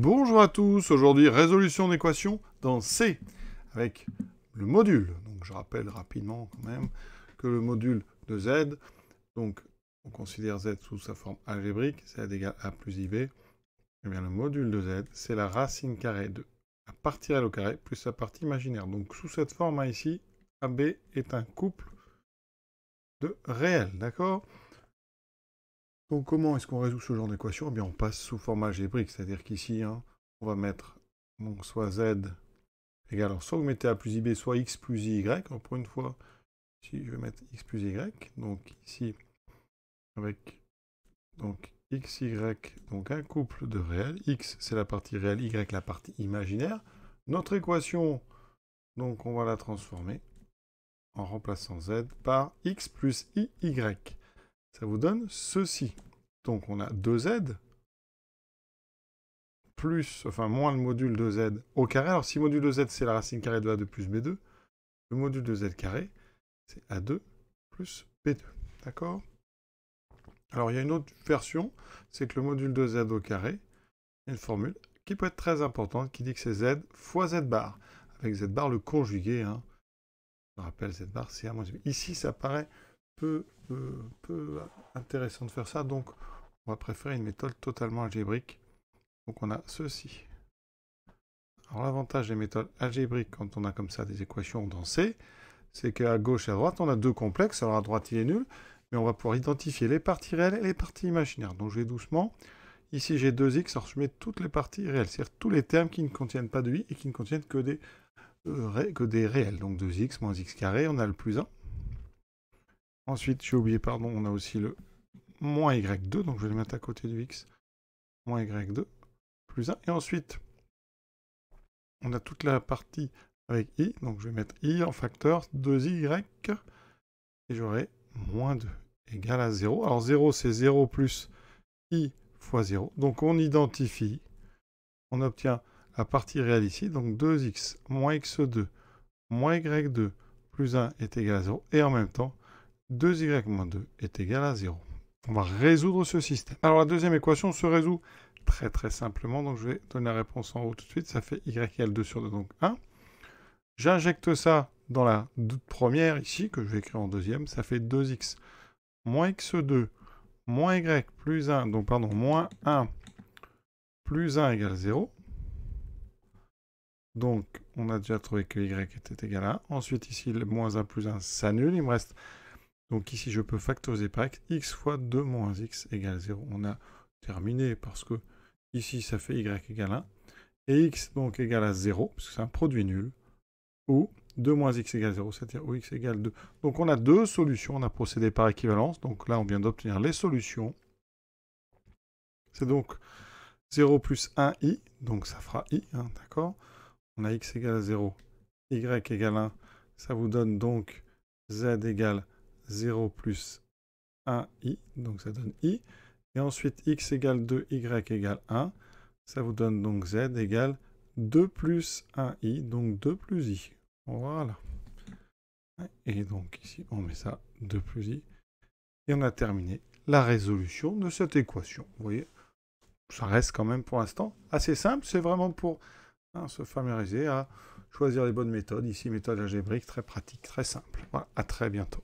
Bonjour à tous, aujourd'hui résolution d'équation dans C avec le module. Donc je rappelle rapidement quand même que le module de Z, donc on considère Z sous sa forme algébrique, Z égale A plus IB, et eh bien le module de Z, c'est la racine carrée de la partie réelle au carré plus sa partie imaginaire. Donc sous cette forme ici, AB est un couple de réels, d'accord donc comment est-ce qu'on résout ce genre d'équation Eh bien on passe sous format algébrique, c'est-à-dire qu'ici, hein, on va mettre donc soit z égale, alors soit vous mettez a plus ib, soit x plus y, alors pour une fois, si je vais mettre x plus y, donc ici, avec donc x, y, donc un couple de réels, x c'est la partie réelle, y la partie imaginaire, notre équation, donc on va la transformer en remplaçant z par x plus iy. Ça vous donne ceci. Donc on a 2z plus, enfin moins le module de z au carré. Alors si module de z c'est la racine carrée de a2 plus b2, le module de z carré c'est a2 plus b2. D'accord Alors il y a une autre version, c'est que le module de z au carré, une formule qui peut être très importante, qui dit que c'est z fois z bar, avec z bar le conjugué. Hein. rappelle, z bar c'est a moins b. Ici ça paraît peu, euh, peu intéressant de faire ça, donc on va préférer une méthode totalement algébrique. Donc on a ceci. Alors l'avantage des méthodes algébriques quand on a comme ça des équations dans C, c'est qu'à gauche et à droite, on a deux complexes. Alors à droite, il est nul, mais on va pouvoir identifier les parties réelles et les parties imaginaires. Donc je vais doucement. Ici, j'ai 2x, alors je mets toutes les parties réelles, c'est-à-dire tous les termes qui ne contiennent pas de i et qui ne contiennent que des, euh, que des réels. Donc 2x moins x carré, on a le plus 1. Ensuite, j'ai oublié, pardon, on a aussi le moins y2, donc je vais le mettre à côté du x, moins y2, plus 1. Et ensuite, on a toute la partie avec i, donc je vais mettre i en facteur 2y, et j'aurai moins 2 égale à 0. Alors 0, c'est 0 plus i fois 0. Donc on identifie, on obtient la partie réelle ici, donc 2x moins x2 moins y2 plus 1 est égal à 0, et en même temps, 2y moins 2 est égal à 0. On va résoudre ce système. Alors la deuxième équation se résout très très simplement. Donc je vais donner la réponse en haut tout de suite. Ça fait y égale 2 sur 2, donc 1. J'injecte ça dans la première ici, que je vais écrire en deuxième. Ça fait 2x moins x2 moins y plus 1, donc pardon, moins 1 plus 1 égale 0. Donc on a déjà trouvé que y était égal à 1. Ensuite ici, le moins 1 plus 1 s'annule. Il me reste donc ici, je peux factoriser par x. x fois 2 moins x égale 0. On a terminé parce que ici, ça fait y égale 1. Et x donc égale à 0, parce que c'est un produit nul. Ou 2 moins x égale 0, c'est-à-dire ou x égale 2. Donc on a deux solutions. On a procédé par équivalence. Donc là, on vient d'obtenir les solutions. C'est donc 0 plus 1i, donc ça fera i, hein, d'accord On a x égale à 0, y égale 1, ça vous donne donc z égale 0 plus 1i, donc ça donne I. Et ensuite, X égale 2, Y égale 1. Ça vous donne donc Z égale 2 plus 1i, donc 2 plus I. Voilà. Et donc ici, on met ça 2 plus I. Et on a terminé la résolution de cette équation. Vous voyez, ça reste quand même pour l'instant assez simple. C'est vraiment pour hein, se familiariser à choisir les bonnes méthodes. Ici, méthode algébrique, très pratique, très simple. Voilà, à très bientôt.